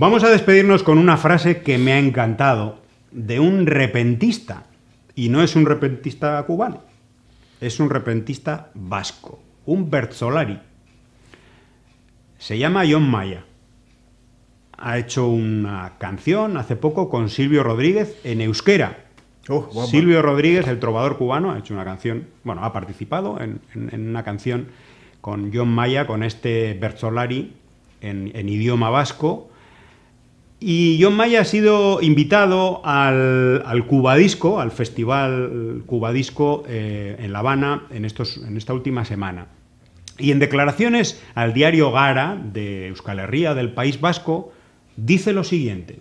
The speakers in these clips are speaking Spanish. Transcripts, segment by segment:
Vamos a despedirnos con una frase que me ha encantado de un repentista. Y no es un repentista cubano, es un repentista vasco, un berzolari. Se llama John Maya. Ha hecho una canción hace poco con Silvio Rodríguez en euskera. Oh, Silvio Rodríguez, el trovador cubano, ha hecho una canción, bueno, ha participado en, una canción con John Maya, con este berzolari en idioma vasco y John Maya ha sido invitado al, Cubadisco, al Festival Cubadisco eh, en La Habana en, en esta última semana. Y en declaraciones al diario Gara de Euskal Herria, del País Vasco, dice lo siguiente.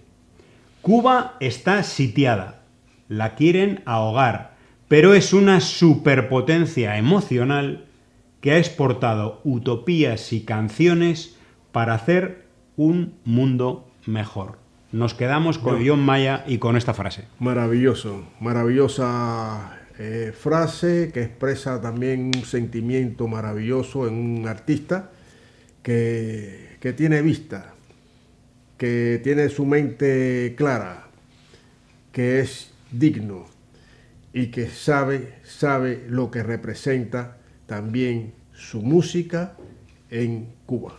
Cuba está sitiada, la quieren ahogar, pero es una superpotencia emocional que ha exportado utopías y canciones para hacer un mundo mejor. Nos quedamos con guión Maya y con esta frase. Maravilloso, maravillosa eh, frase que expresa también un sentimiento maravilloso en un artista que, que tiene vista, que tiene su mente clara, que es digno y que sabe, sabe lo que representa también su música en Cuba.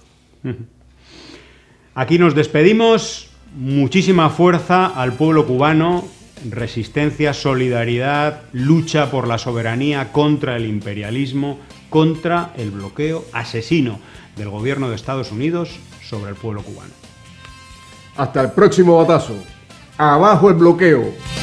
Aquí nos despedimos. Muchísima fuerza al pueblo cubano, resistencia, solidaridad, lucha por la soberanía contra el imperialismo, contra el bloqueo asesino del gobierno de Estados Unidos sobre el pueblo cubano. Hasta el próximo batazo. Abajo el bloqueo.